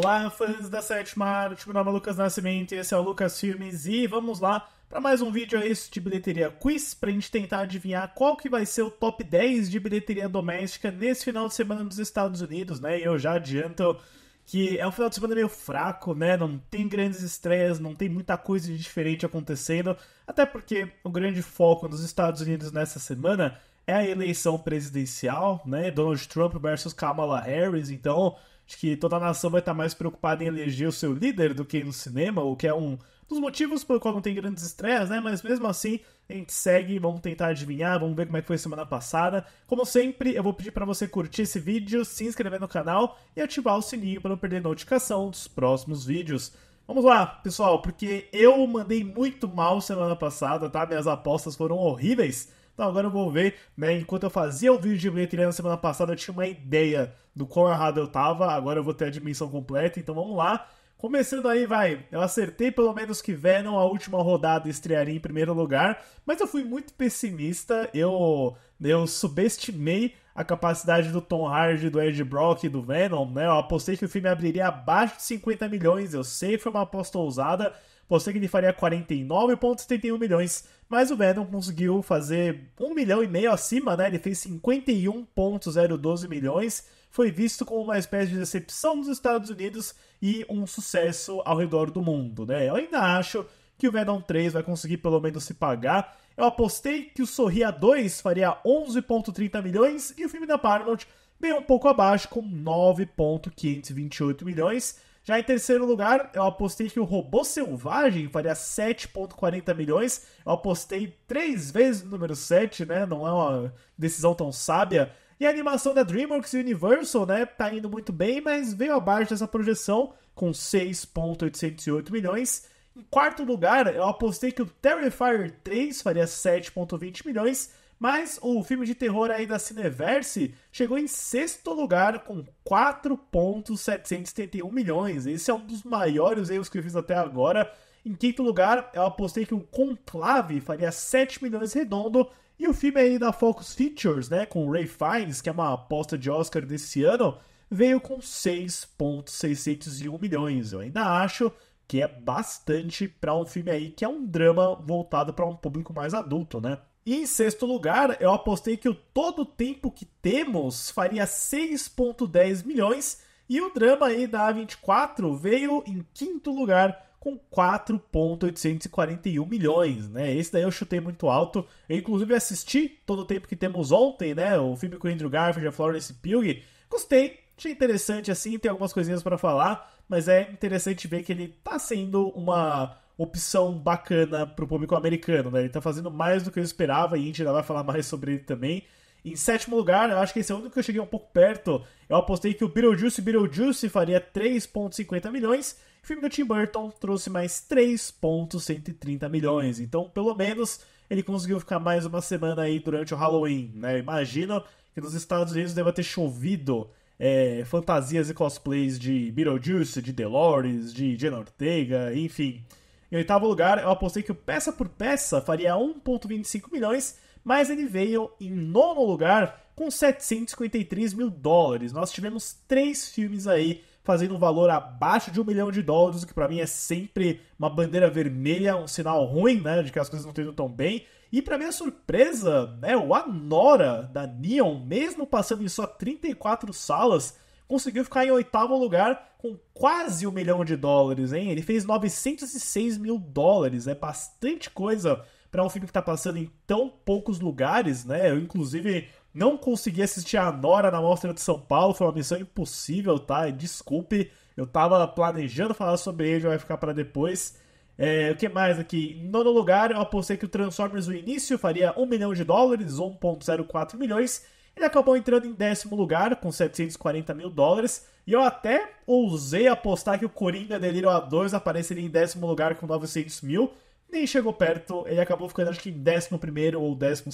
Olá, fãs da sétima arte, meu nome é Lucas Nascimento e esse é o Lucas Filmes e vamos lá para mais um vídeo esse de bilheteria quiz para a gente tentar adivinhar qual que vai ser o top 10 de bilheteria doméstica nesse final de semana nos Estados Unidos, né? E eu já adianto que é um final de semana meio fraco, né? Não tem grandes estreias, não tem muita coisa diferente acontecendo, até porque o grande foco nos Estados Unidos nessa semana é a eleição presidencial, né? Donald Trump versus Kamala Harris, então Acho que toda a nação vai estar mais preocupada em eleger o seu líder do que no cinema, o que é um dos motivos pelo qual não tem grandes estreias, né? Mas mesmo assim, a gente segue, vamos tentar adivinhar, vamos ver como é que foi semana passada. Como sempre, eu vou pedir para você curtir esse vídeo, se inscrever no canal e ativar o sininho para não perder notificação dos próximos vídeos. Vamos lá, pessoal, porque eu mandei muito mal semana passada, tá? Minhas apostas foram horríveis. Então agora eu vou ver, né? Enquanto eu fazia o vídeo de bilheteria na semana passada, eu tinha uma ideia do quão errado eu tava. Agora eu vou ter a dimensão completa, então vamos lá. Começando aí, vai. Eu acertei pelo menos que Venom, a última rodada, estrearia em primeiro lugar, mas eu fui muito pessimista. Eu, eu subestimei a capacidade do Tom Hardy, do Ed Brock e do Venom, né? Eu apostei que o filme abriria abaixo de 50 milhões. Eu sei, foi uma aposta ousada. Apostei que ele faria 49,71 milhões. Mas o Venom conseguiu fazer 1 milhão e meio acima, né? Ele fez 51,012 milhões foi visto como uma espécie de decepção nos Estados Unidos e um sucesso ao redor do mundo, né? Eu ainda acho que o Venom 3 vai conseguir pelo menos se pagar. Eu apostei que o Sorria 2 faria 11.30 milhões e o filme da Paramount bem um pouco abaixo com 9.528 milhões. Já em terceiro lugar, eu apostei que o Robô Selvagem faria 7,40 milhões. Eu apostei três vezes o número 7, né? Não é uma decisão tão sábia. E a animação da DreamWorks e Universal, né, tá indo muito bem, mas veio abaixo dessa projeção com 6.808 milhões. Em quarto lugar, eu apostei que o Terrifier 3 faria 7.20 milhões, mas o filme de terror aí da Cineverse chegou em sexto lugar com 4.771 milhões. Esse é um dos maiores erros que eu fiz até agora. Em quinto lugar, eu apostei que o Conclave faria 7 milhões redondo. E o filme aí da Focus Features, né, com Ray Fiennes, que é uma aposta de Oscar desse ano, veio com 6.601 milhões. Eu ainda acho que é bastante para um filme aí que é um drama voltado para um público mais adulto, né? E em sexto lugar, eu apostei que o Todo Tempo Que Temos faria 6.10 milhões e o drama aí da A24 veio em quinto lugar com 4.841 milhões, né? Esse daí eu chutei muito alto. Eu, inclusive, assisti todo o tempo que temos ontem, né? O filme com Andrew Garfield e a Florence Pugh. Gostei, achei interessante, assim, tem algumas coisinhas para falar, mas é interessante ver que ele tá sendo uma opção bacana pro público americano, né? Ele tá fazendo mais do que eu esperava e a gente ainda vai falar mais sobre ele também. Em sétimo lugar, eu acho que esse é o único que eu cheguei um pouco perto. Eu apostei que o Beetlejuice Beetlejuice faria 3,50 milhões. O filme do Tim Burton trouxe mais 3,130 milhões. Então, pelo menos, ele conseguiu ficar mais uma semana aí durante o Halloween. Né? Imagina que nos Estados Unidos deva ter chovido é, fantasias e cosplays de Beetlejuice, de Delores, de Jenna Ortega, enfim. Em oitavo lugar, eu apostei que o Peça por Peça faria 1,25 milhões mas ele veio em nono lugar com 753 mil dólares. Nós tivemos três filmes aí fazendo um valor abaixo de um milhão de dólares, o que para mim é sempre uma bandeira vermelha, um sinal ruim, né, de que as coisas não estão indo tão bem. E para minha surpresa, né, o Anora da Neon, mesmo passando em só 34 salas, conseguiu ficar em oitavo lugar com quase um milhão de dólares, hein? Ele fez 906 mil dólares, é bastante coisa para um filme que tá passando em tão poucos lugares, né? Eu, inclusive, não consegui assistir a Nora na Mostra de São Paulo, foi uma missão impossível, tá? Desculpe, eu tava planejando falar sobre ele, vai ficar para depois. É, o que mais aqui? Nono lugar, eu apostei que o Transformers, no início, faria 1 milhão de dólares, 1.04 milhões. Ele acabou entrando em décimo lugar, com 740 mil dólares. E eu até ousei apostar que o Coringa The A2 apareceria em décimo lugar com 900 mil nem chegou perto, ele acabou ficando acho que em 11 ou 12.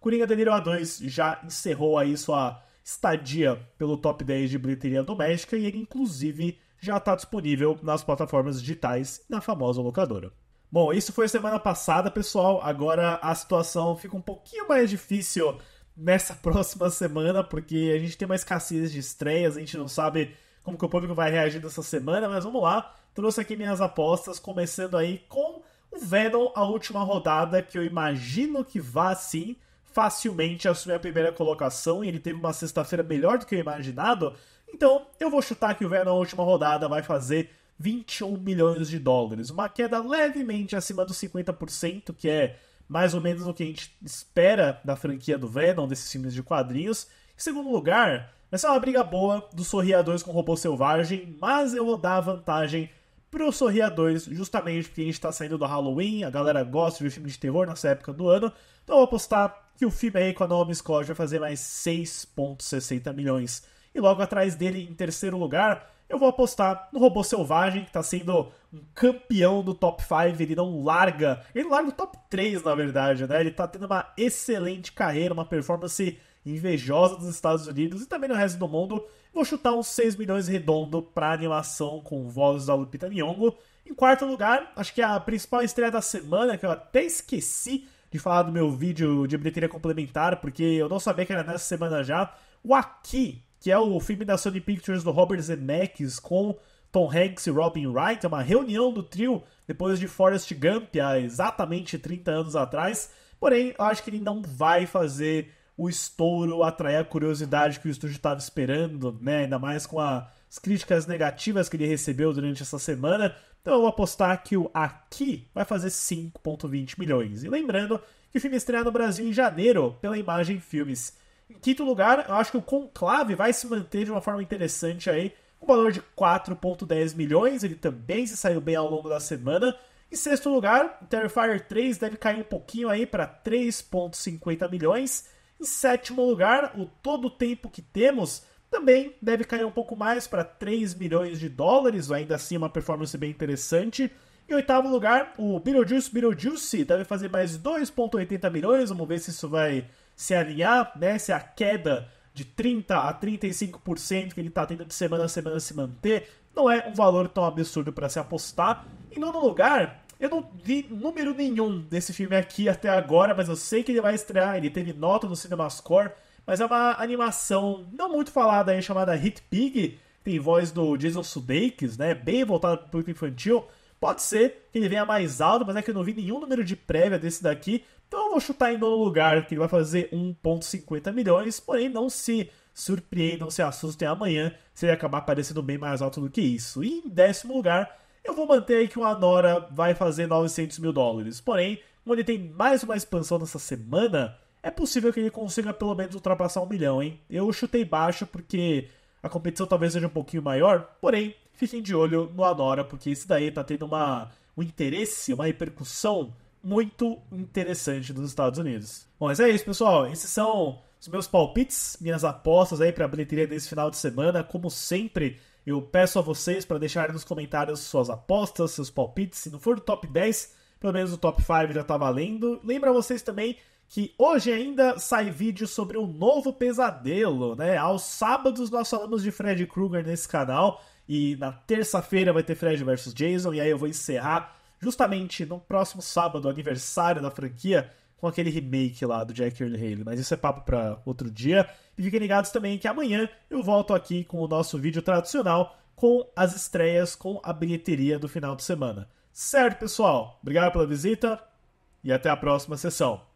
Coringa The A2 já encerrou aí sua estadia pelo top 10 de bilheteria doméstica e ele, inclusive, já está disponível nas plataformas digitais na famosa locadora. Bom, isso foi semana passada, pessoal. Agora a situação fica um pouquinho mais difícil nessa próxima semana, porque a gente tem uma escassez de estreias, a gente não sabe como que o público vai reagir nessa semana, mas vamos lá. Trouxe aqui minhas apostas, começando aí com Venom, a última rodada, que eu imagino que vá sim facilmente assumir a primeira colocação, e ele teve uma sexta-feira melhor do que eu imaginado. Então, eu vou chutar que o Venom a última rodada vai fazer 21 milhões de dólares, uma queda levemente acima dos 50%, que é mais ou menos o que a gente espera da franquia do Venom, desses filmes de quadrinhos. Em segundo lugar, essa é uma briga boa dos Sorriadores com o Robô Selvagem, mas eu vou dar a vantagem pro Sorria 2, justamente porque a gente tá saindo do Halloween, a galera gosta de ver filme de terror nessa época do ano. Então eu vou apostar que o filme aí com a Naomi Scott vai fazer mais 6,60 milhões. E logo atrás dele, em terceiro lugar, eu vou apostar no Robô Selvagem, que tá sendo um campeão do top 5. Ele não larga. Ele larga o top 3, na verdade, né? Ele tá tendo uma excelente carreira, uma performance invejosa dos Estados Unidos e também no resto do mundo. Vou chutar uns 6 milhões redondo para animação com vozes da Lupita Nyong'o. Em quarto lugar, acho que a principal estreia da semana, que eu até esqueci de falar do meu vídeo de bilheteria complementar, porque eu não sabia que era nessa semana já, o Aqui, que é o filme da Sony Pictures do Robert Zemeckis com Tom Hanks e Robin Wright, é uma reunião do trio depois de Forrest Gump, há exatamente 30 anos atrás. Porém, eu acho que ele não vai fazer o estouro atrair a curiosidade que o estúdio estava esperando, né? Ainda mais com as críticas negativas que ele recebeu durante essa semana. Então eu vou apostar que o Aqui vai fazer 5,20 milhões. E lembrando que o filme estreia no Brasil em janeiro pela Imagem Filmes. Em quinto lugar, eu acho que o Conclave vai se manter de uma forma interessante aí, com um valor de 4,10 milhões. Ele também se saiu bem ao longo da semana. Em sexto lugar, Terrifier 3 deve cair um pouquinho aí para 3,50 milhões. Em sétimo lugar, o Todo Tempo que Temos também deve cair um pouco mais para 3 milhões de dólares, ainda assim uma performance bem interessante. Em oitavo lugar, o Beetlejuice Beetlejuice deve fazer mais 2,80 milhões, vamos ver se isso vai se alinhar, né? Se a queda de 30% a 35% que ele está tendo de semana a semana se manter, não é um valor tão absurdo para se apostar. Em nono lugar, eu não vi número nenhum desse filme aqui até agora, mas eu sei que ele vai estrear. Ele teve nota no Cinemascore, mas é uma animação não muito falada aí, chamada Hit Pig. Tem voz do Jason Sudeikis, né? Bem voltada para o público infantil. Pode ser que ele venha mais alto, mas é que eu não vi nenhum número de prévia desse daqui. Então eu vou chutar em nono lugar, que ele vai fazer 1,50 milhões. Porém, não se surpreendam, se assustem amanhã, se ele acabar aparecendo bem mais alto do que isso. E em décimo lugar, eu vou manter aí que o Anora vai fazer 900 mil dólares. Porém, como ele tem mais uma expansão nessa semana, é possível que ele consiga pelo menos ultrapassar um milhão, hein? Eu chutei baixo porque a competição talvez seja um pouquinho maior, porém, fiquem de olho no Anora, porque isso daí tá tendo uma, um interesse, uma repercussão muito interessante nos Estados Unidos. Bom, mas é isso, pessoal. Esses são os meus palpites, minhas apostas aí para a bilheteria desse final de semana. Como sempre, eu peço a vocês para deixarem nos comentários suas apostas, seus palpites. Se não for do top 10, pelo menos o top 5 já tá valendo. Lembra vocês também que hoje ainda sai vídeo sobre um novo pesadelo, né? Aos sábados nós falamos de Fred Krueger nesse canal e na terça-feira vai ter Fred versus Jason e aí eu vou encerrar justamente no próximo sábado, aniversário da franquia, com aquele remake lá do Jack and Haley, mas isso é papo para outro dia. E fiquem ligados também que amanhã eu volto aqui com o nosso vídeo tradicional com as estreias, com a bilheteria do final de semana. Certo, pessoal? Obrigado pela visita e até a próxima sessão.